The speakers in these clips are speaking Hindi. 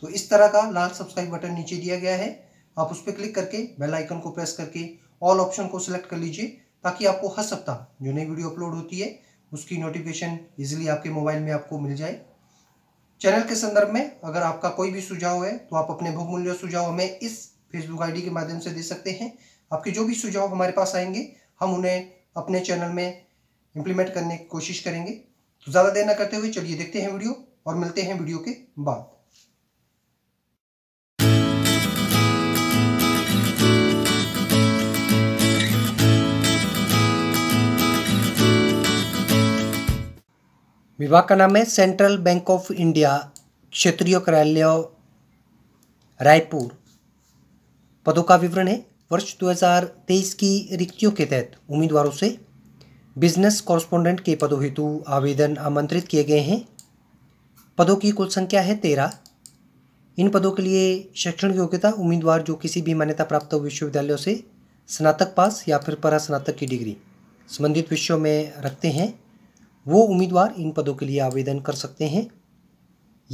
तो इस तरह का लाल सब्सक्राइब बटन नीचे दिया गया है आप उस पर क्लिक करके बेल आइकन को प्रेस करके ऑल ऑप्शन को सिलेक्ट कर लीजिए ताकि आपको हर सप्ताह जो नई वीडियो अपलोड होती है उसकी नोटिफिकेशन इजिली आपके मोबाइल में आपको मिल जाए चैनल के संदर्भ में अगर आपका कोई भी सुझाव है तो आप अपने बहुमूल्य सुझाव हमें इस फेसबुक आईडी के माध्यम से दे सकते हैं आपके जो भी सुझाव हमारे पास आएंगे हम उन्हें अपने चैनल में इम्प्लीमेंट करने की कोशिश करेंगे तो ज़्यादा देर ना करते हुए चलिए देखते हैं वीडियो और मिलते हैं वीडियो के बाद विभाग का नाम है सेंट्रल बैंक ऑफ इंडिया क्षेत्रीय कार्यालय रायपुर पदों का विवरण है वर्ष 2023 की रिक्तियों के तहत उम्मीदवारों से बिजनेस कॉरस्पोंडेंट के पदों हेतु आवेदन आमंत्रित किए गए हैं पदों की कुल संख्या है तेरह इन पदों के लिए शैक्षणिक योग्यता उम्मीदवार जो किसी भी मान्यता प्राप्त विश्वविद्यालयों से स्नातक पास या फिर स्नातक की डिग्री संबंधित विषयों में रखते हैं वो उम्मीदवार इन पदों के लिए आवेदन कर सकते हैं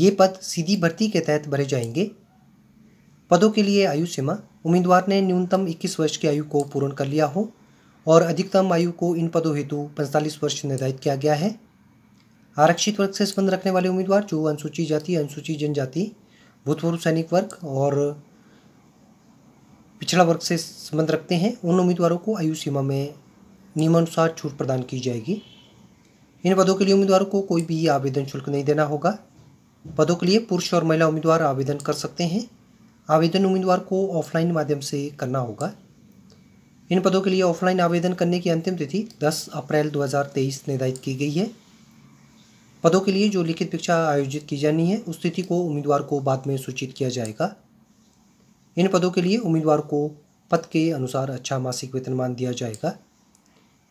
ये पद सीधी भर्ती के तहत भरे जाएंगे पदों के लिए आयु सीमा उम्मीदवार ने न्यूनतम 21 वर्ष की आयु को पूर्ण कर लिया हो और अधिकतम आयु को इन पदों हेतु 45 वर्ष निर्धारित किया गया है आरक्षित वर्ग से संबंध रखने वाले उम्मीदवार जो अनुसूचित जाति अनुसूचित जनजाति भूतपूर्व सैनिक वर्ग और पिछड़ा वर्ग से संबंध रखते हैं उन उम्मीदवारों को आयु सीमा में नियमानुसार छूट प्रदान की जाएगी इन पदों के लिए उम्मीदवारों को कोई भी आवेदन शुल्क नहीं देना होगा पदों के लिए पुरुष और महिला उम्मीदवार आवेदन कर सकते हैं आवेदन उम्मीदवार को ऑफलाइन माध्यम से करना होगा इन पदों के लिए ऑफलाइन आवेदन करने की अंतिम तिथि 10 अप्रैल 2023 निर्धारित की गई है पदों के लिए जो लिखित परीक्षा आयोजित की जानी है उस तिथि को उम्मीदवार को बाद में सूचित किया जाएगा इन पदों के लिए उम्मीदवार को पद के अनुसार अच्छा मासिक वेतनमान दिया जाएगा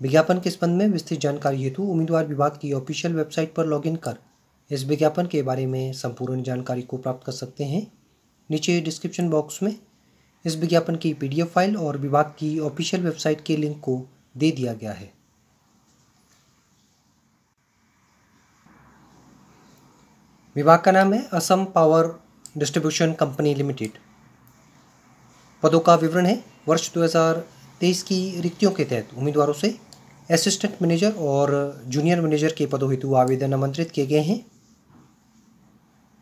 विज्ञापन के संबंध में विस्तृत जानकारी हेतु उम्मीदवार विभाग की ऑफिशियल वेबसाइट पर लॉगिन कर इस विज्ञापन के बारे में संपूर्ण जानकारी को प्राप्त कर सकते हैं नीचे डिस्क्रिप्शन बॉक्स में इस विज्ञापन की पीडीएफ फाइल और विभाग की ऑफिशियल वेबसाइट के लिंक को दे दिया गया है विभाग का नाम है Assam power distribution company limited पदों का विवरण है वर्ष 2023 की रिक्तियों के तहत उम्मीदवारों से असिस्टेंट मैनेजर और जूनियर मैनेजर के पदों हेतु आवेदन आमंत्रित किए गए हैं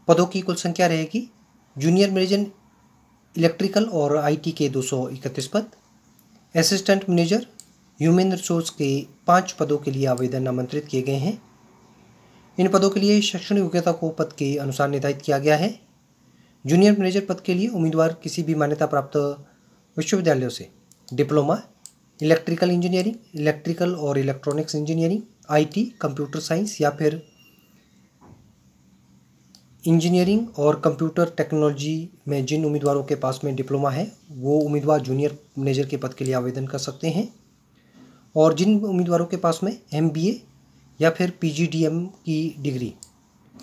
पदों की कुल संख्या रहेगी जूनियर मैनेजर इलेक्ट्रिकल और आईटी के 231 पद असिस्टेंट मैनेजर ह्यूमन रिसोर्स के पाँच पदों के लिए आवेदन आमंत्रित किए गए हैं इन पदों के लिए शैक्षणिक योग्यता को पद के अनुसार निर्धारित किया गया है जूनियर मैनेजर पद के लिए उम्मीदवार किसी भी मान्यता प्राप्त विश्वविद्यालयों से डिप्लोमा इलेक्ट्रिकल इंजीनियरिंग इलेक्ट्रिकल और electronics engineering IT computer science या फिर इंजीनियरिंग और कंप्यूटर टेक्नोलॉजी में जिन उम्मीदवारों के पास में डिप्लोमा है वो उम्मीदवार जूनियर मैनेजर के पद के लिए आवेदन कर सकते हैं और जिन उम्मीदवारों के पास में एम या फिर पी की डिग्री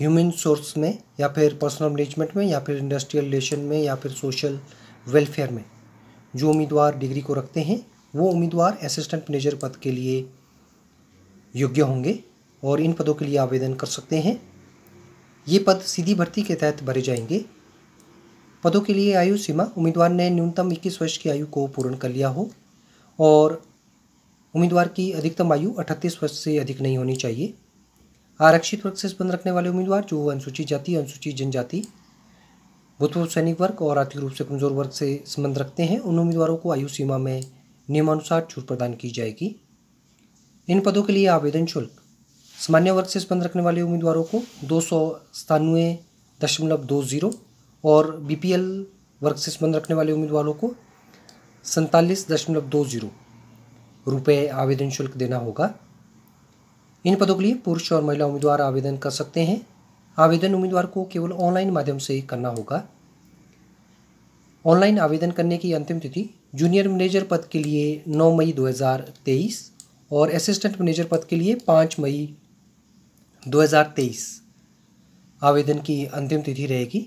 ह्यूमन सोर्स में या फिर पर्सनल मैनेजमेंट में या फिर इंडस्ट्रियल रिलेशन में या फिर सोशल वेलफेयर में जो उम्मीदवार डिग्री को रखते हैं वो उम्मीदवार असिस्टेंट मैनेजर पद के लिए योग्य होंगे और इन पदों के लिए आवेदन कर सकते हैं ये पद सीधी भर्ती के तहत भरे जाएंगे पदों के लिए आयु सीमा उम्मीदवार ने न्यूनतम इक्कीस वर्ष की आयु को पूर्ण कर लिया हो और उम्मीदवार की अधिकतम आयु 38 वर्ष से अधिक नहीं होनी चाहिए आरक्षित वर्ग से संबंध रखने वाले उम्मीदवार जो अनुसूचित जाति अनुसूचित जनजाति भूतपूर्व सैनिक वर्ग और आर्थिक रूप से कमजोर वर्ग से संबंध रखते हैं उन उम्मीदवारों को आयु सीमा में नियमानुसार छूट प्रदान की जाएगी इन पदों के लिए आवेदन शुल्क सामान्य वर्ग से संबंध रखने वाले उम्मीदवारों को दो सौ सतानवे दशमलव दो ज़ीरो और बीपीएल वर्ग से संबंध रखने वाले उम्मीदवारों को सैंतालीस दशमलव दो ज़ीरो रुपये आवेदन शुल्क देना होगा इन पदों के लिए पुरुष और महिला उम्मीदवार आवेदन कर सकते हैं आवेदन उम्मीदवार को केवल ऑनलाइन माध्यम से ही करना होगा ऑनलाइन आवेदन करने की अंतिम तिथि जूनियर मैनेजर पद के लिए 9 मई 2023 और असिस्टेंट मैनेजर पद के लिए 5 मई 2023 आवेदन की अंतिम तिथि रहेगी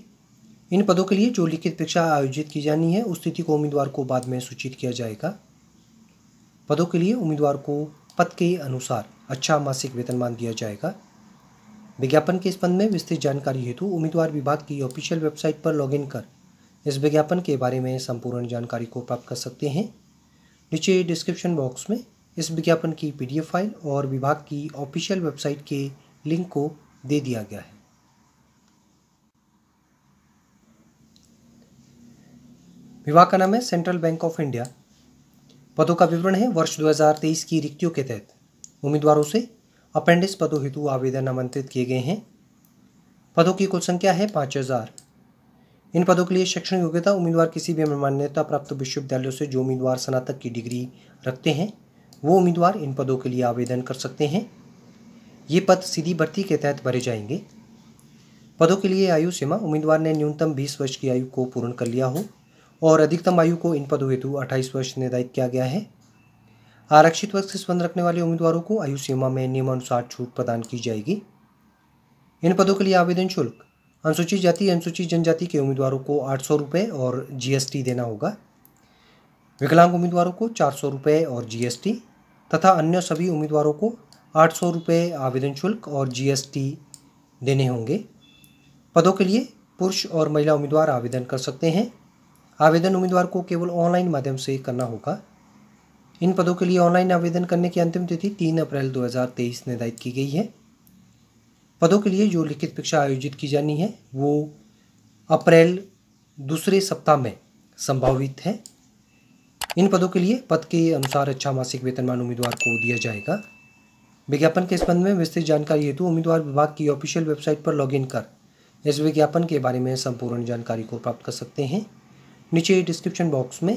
इन पदों के लिए जो लिखित परीक्षा आयोजित की जानी है उस तिथि को उम्मीदवार को बाद में सूचित किया जाएगा पदों के लिए उम्मीदवार को पद के अनुसार अच्छा मासिक वेतनमान दिया जाएगा विज्ञापन के संबंध में विस्तृत जानकारी हेतु उम्मीदवार विभाग की ऑफिशियल वेबसाइट पर लॉगिन कर इस विज्ञापन के बारे में संपूर्ण जानकारी को प्राप्त कर सकते हैं नीचे डिस्क्रिप्शन बॉक्स में इस विज्ञापन की पीडीएफ फाइल और विभाग की ऑफिशियल वेबसाइट के लिंक को दे दिया गया है विभाग का नाम है सेंट्रल बैंक ऑफ इंडिया पदों का विवरण है वर्ष 2023 की रिक्तियों के तहत उम्मीदवारों से अपेंडिक्स पदों हेतु आवेदन आमंत्रित किए गए हैं पदों की कुल संख्या है पाँच हज़ार इन पदों के लिए शैक्षणिक योग्यता उम्मीदवार किसी भी मान्यता प्राप्त विश्वविद्यालयों से जो उम्मीदवार स्नातक की डिग्री रखते हैं वो उम्मीदवार इन पदों के लिए आवेदन कर सकते हैं ये पद सीधी भर्ती के तहत भरे जाएंगे पदों के लिए आयु सीमा उम्मीदवार ने न्यूनतम बीस वर्ष की आयु को पूर्ण कर लिया हो और अधिकतम आयु को इन पदों हेतु अट्ठाईस वर्ष निर्धारित किया गया है आरक्षित वर्ग से संबंध रखने वाले उम्मीदवारों को आयु सीमा में नियमानुसार छूट प्रदान की जाएगी इन पदों के लिए आवेदन शुल्क अनुसूचित जाति अनुसूचित जनजाति के उम्मीदवारों को आठ सौ रुपये और जीएसटी देना होगा विकलांग उम्मीदवारों को चार सौ रुपये और जीएसटी तथा अन्य सभी उम्मीदवारों को आठ सौ रुपये आवेदन शुल्क और जीएसटी देने होंगे पदों के लिए पुरुष और महिला उम्मीदवार आवेदन कर सकते हैं आवेदन उम्मीदवार को केवल ऑनलाइन माध्यम से करना होगा इन पदों के लिए ऑनलाइन आवेदन करने की अंतिम तिथि तीन अप्रैल दो निर्धारित की गई है पदों के लिए जो लिखित परीक्षा आयोजित की जानी है वो अप्रैल दूसरे सप्ताह में संभावित है इन पदों के लिए पद के अनुसार अच्छा मासिक वेतनमान उम्मीदवार को दिया जाएगा विज्ञापन के संबंध में विस्तृत जानकारी हेतु उम्मीदवार विभाग की ऑफिशियल वेबसाइट पर लॉगिन कर इस विज्ञापन के बारे में संपूर्ण जानकारी को प्राप्त कर सकते हैं नीचे डिस्क्रिप्शन बॉक्स में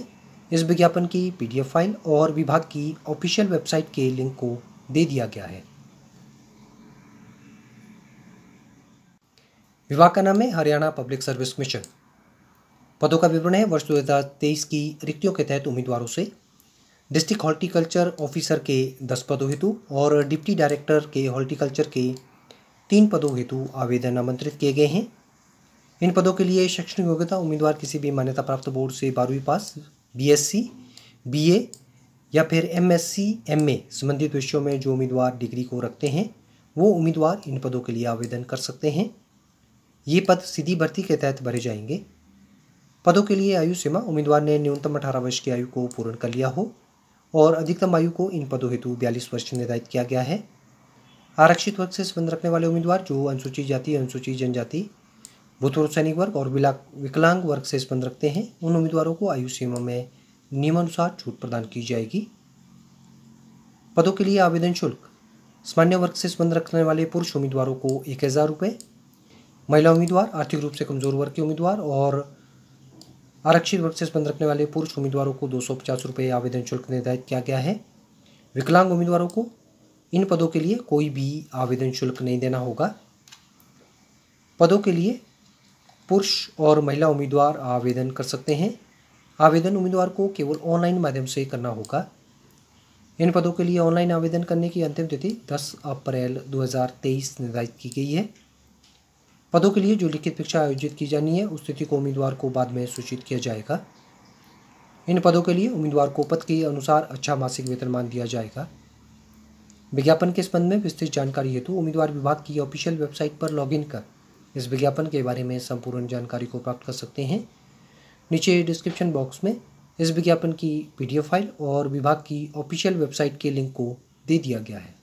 इस विज्ञापन की पीडीएफ फाइल और विभाग की ऑफिशियल वेबसाइट के लिंक को दे दिया गया है विभाग का नाम है हरियाणा पब्लिक सर्विस मिशन पदों का विवरण है वर्ष दो की रिक्तियों के तहत उम्मीदवारों से डिस्ट्रिक्ट हॉर्टिकल्चर ऑफिसर के दस पदों हेतु और डिप्टी डायरेक्टर के हॉर्टिकल्चर के तीन पदों हेतु आवेदन आमंत्रित किए गए हैं इन पदों के लिए शैक्षणिक योग्यता उम्मीदवार किसी भी मान्यता प्राप्त बोर्ड से बारहवीं पास बीएससी, बीए या फिर एमएससी, एमए संबंधित विषयों में जो उम्मीदवार डिग्री को रखते हैं वो उम्मीदवार इन पदों के लिए आवेदन कर सकते हैं ये पद सीधी भर्ती के तहत भरे जाएंगे पदों के लिए आयु सीमा उम्मीदवार ने न्यूनतम अठारह वर्ष की आयु को पूर्ण कर लिया हो और अधिकतम आयु को इन पदों हेतु बयालीस वर्ष निर्धारित किया गया है आरक्षित वर्ग से संबंध रखने वाले उम्मीदवार जो अनुसूचित जाति अनुसूचित जनजाति भूतपूर्व सैनिक वर्ग और विकलांग वर्ग से संबंध रखते हैं उन उम्मीदवारों को आयु सीमा में नियमानुसार छूट प्रदान की जाएगी पदों के लिए आवेदन शुल्क सामान्य वर्ग से संबंध रखने वाले पुरुष उम्मीदवारों को एक हज़ार रुपये महिला उम्मीदवार आर्थिक रूप से कमजोर वर्ग के उम्मीदवार और आरक्षित वर्ग से संबंध रखने वाले पुरुष उम्मीदवारों को दो सौ पचास रुपये आवेदन शुल्क निर्धारित किया गया है विकलांग उम्मीदवारों को इन पदों के लिए कोई भी आवेदन शुल्क नहीं देना होगा पदों के लिए पुरुष और महिला उम्मीदवार आवेदन कर सकते हैं आवेदन उम्मीदवार को केवल ऑनलाइन माध्यम से करना होगा इन पदों के लिए ऑनलाइन आवेदन करने की अंतिम तिथि 10 अप्रैल 2023 निर्धारित की गई है पदों के लिए जो लिखित परीक्षा आयोजित की जानी है उस तिथि को उम्मीदवार को बाद में सूचित किया जाएगा इन पदों के लिए उम्मीदवार को पद के अनुसार अच्छा मासिक वेतनमान दिया जाएगा विज्ञापन के संबंध में विस्तृत जानकारी हेतु उम्मीदवार विभाग की ऑफिशियल वेबसाइट पर लॉग कर इस विज्ञापन के बारे में संपूर्ण जानकारी को प्राप्त कर सकते हैं नीचे डिस्क्रिप्शन बॉक्स में इस विज्ञापन की पीडीएफ फाइल और विभाग की ऑफिशियल वेबसाइट के लिंक को दे दिया गया है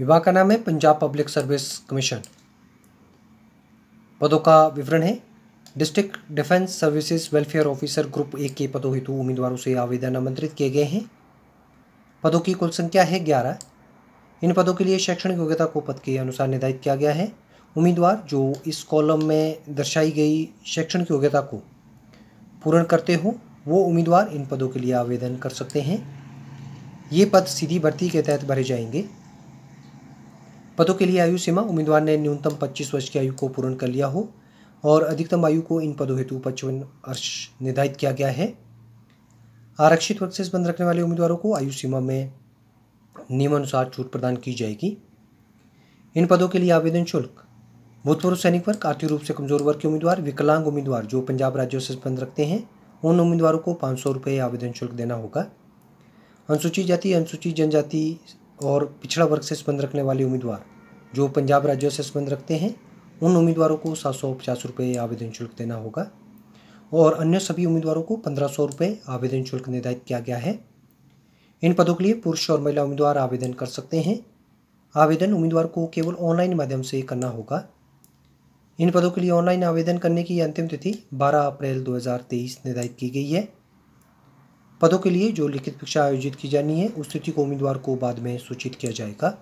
विभाग का नाम है पंजाब पब्लिक सर्विस कमीशन पदों का विवरण है district defence services welfare officer group A के पदों हेतु उम्मीदवारों से आवेदन आमंत्रित किए गए हैं पदों की कुल संख्या है ग्यारह इन पदों के लिए शैक्षणिक योग्यता को पद के अनुसार निर्धारित किया गया है उम्मीदवार जो इस कॉलम में दर्शाई गई शैक्षणिक योग्यता को पूर्ण करते हो वो उम्मीदवार इन पदों के लिए आवेदन कर सकते हैं ये पद सीधी भर्ती के तहत भरे जाएंगे पदों के लिए आयु सीमा उम्मीदवार ने न्यूनतम 25 वर्ष की आयु को पूर्ण कर लिया हो और अधिकतम आयु को इन पदों हेतु पचपन वर्ष निर्धारित किया गया है आरक्षित वर्ग से संबंध रखने वाले उम्मीदवारों को आयु सीमा में नियमानुसार छूट प्रदान की जाएगी इन पदों के लिए आवेदन शुल्क भूतपूर्व सैनिक वर्ग आर्थिक रूप से कमजोर वर्ग के उम्मीदवार विकलांग उम्मीदवार जो पंजाब राज्यों से संबंध रखते हैं उन उम्मीदवारों को पाँच सौ रुपये आवेदन शुल्क देना होगा अनुसूचित जाति अनुसूचित जनजाति और पिछड़ा वर्ग से संबंध रखने वाले उम्मीदवार जो पंजाब राज्यों से संबंध रखते हैं उन उम्मीदवारों को सात सौ पचास रुपये आवेदन शुल्क देना होगा और अन्य सभी उम्मीदवारों को पंद्रह सौ रुपये आवेदन शुल्क निर्धारित किया गया है इन पदों के लिए पुरुष और महिला उम्मीदवार आवेदन कर सकते हैं आवेदन उम्मीदवार को केवल ऑनलाइन माध्यम से करना होगा इन पदों के लिए ऑनलाइन आवेदन करने की अंतिम तिथि 12 अप्रैल 2023 निर्धारित की गई है पदों के लिए जो लिखित परीक्षा आयोजित की जानी है उस तिथि को उम्मीदवार को बाद में सूचित किया जाएगा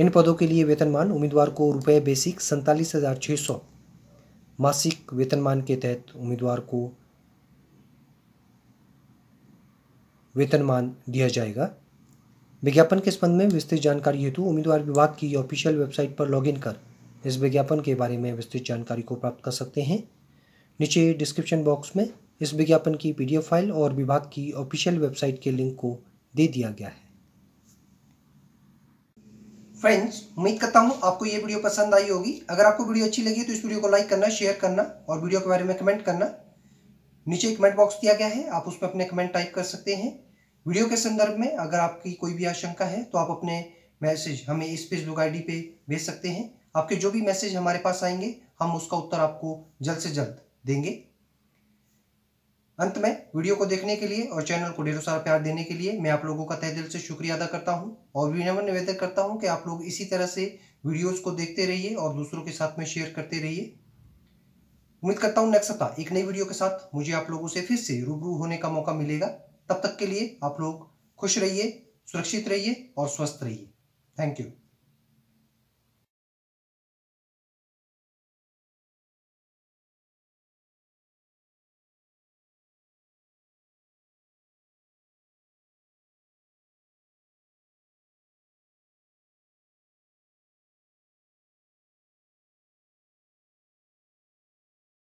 इन पदों के लिए वेतनमान उम्मीदवार को रुपये बेसिक सैंतालीस हज़ार छः सौ मासिक वेतनमान के तहत उम्मीदवार को वेतनमान दिया जाएगा विज्ञापन के संबंध में विस्तृत जानकारी हेतु उम्मीदवार विभाग की ऑफिशियल वेबसाइट पर लॉगिन कर इस विज्ञापन के बारे में विस्तृत जानकारी को प्राप्त कर सकते हैं नीचे डिस्क्रिप्शन बॉक्स में इस विज्ञापन की पीडीएफ फाइल और विभाग की ऑफिशियल वेबसाइट के लिंक को दे दिया गया है फ्रेंड्स उम्मीद करता हूँ आपको ये वीडियो पसंद आई होगी अगर आपको वीडियो अच्छी लगी तो इस वीडियो को लाइक करना शेयर करना और वीडियो के बारे में कमेंट करना नीचे कमेंट बॉक्स दिया गया है आप उस पर अपने कमेंट टाइप कर सकते हैं वीडियो के संदर्भ में अगर आपकी कोई भी आशंका है तो आप अपने मैसेज हमें इस फेसबुक आई डी भेज सकते हैं आपके जो भी मैसेज हमारे पास आएंगे हम उसका उत्तर आपको जल्द से जल्द देंगे अंत में वीडियो को देखने के लिए और चैनल को ढेरों सारा प्यार देने के लिए मैं आप लोगों का तह दिल से शुक्रिया अदा करता हूँ और विनम्र निवेदन करता हूँ कि आप लोग इसी तरह से वीडियोस को देखते रहिए और दूसरों के साथ में शेयर करते रहिए उम्मीद करता हूँ नेक्स्ट सप्ताह एक नई वीडियो के साथ मुझे आप लोगों से फिर से रूबरू होने का मौका मिलेगा तब तक के लिए आप लोग खुश रहिए सुरक्षित रहिए और स्वस्थ रहिए थैंक यू